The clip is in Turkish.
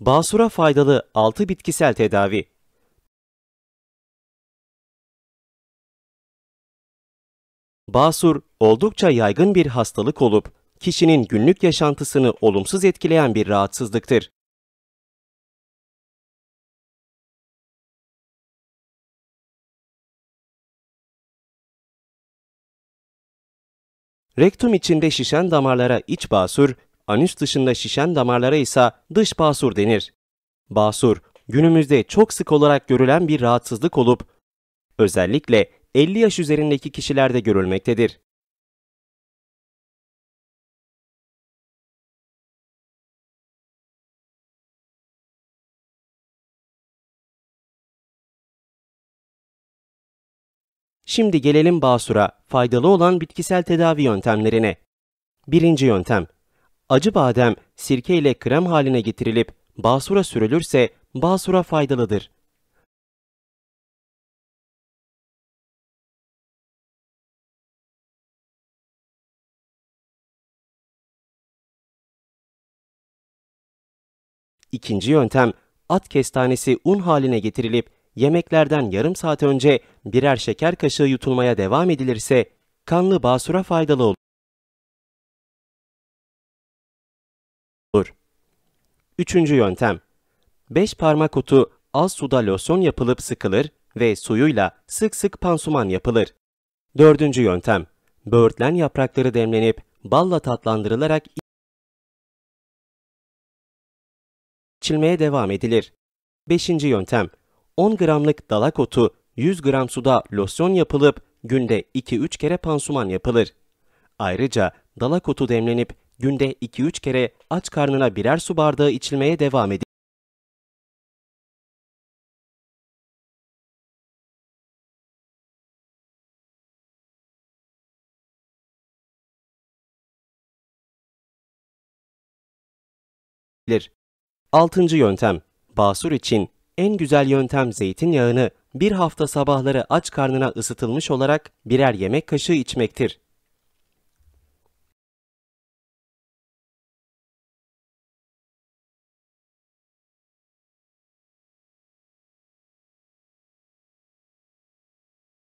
Basura faydalı 6 bitkisel tedavi. Basur oldukça yaygın bir hastalık olup kişinin günlük yaşantısını olumsuz etkileyen bir rahatsızlıktır. Rektum içinde şişen damarlara iç basur, anüs dışında şişen damarlara ise dış basur denir. Basur, günümüzde çok sık olarak görülen bir rahatsızlık olup, özellikle 50 yaş üzerindeki kişilerde görülmektedir. Şimdi gelelim basura, faydalı olan bitkisel tedavi yöntemlerine. Birinci yöntem, Acı badem sirke ile krem haline getirilip basura sürülürse basura faydalıdır. İkinci yöntem, at kestanesi un haline getirilip yemeklerden yarım saat önce birer şeker kaşığı yutulmaya devam edilirse kanlı basura faydalı olur. olur. Üçüncü yöntem. Beş parmak utu az suda losyon yapılıp sıkılır ve suyuyla sık sık pansuman yapılır. Dördüncü yöntem. Böğürtlen yaprakları demlenip balla tatlandırılarak içilmeye devam edilir. Beşinci yöntem. 10 gramlık dalak otu 100 gram suda losyon yapılıp günde 2-3 kere pansuman yapılır. Ayrıca dalak otu demlenip Günde 2-3 kere aç karnına birer su bardağı içilmeye devam edin. Altıncı yöntem. Basur için en güzel yöntem zeytinyağını bir hafta sabahları aç karnına ısıtılmış olarak birer yemek kaşığı içmektir.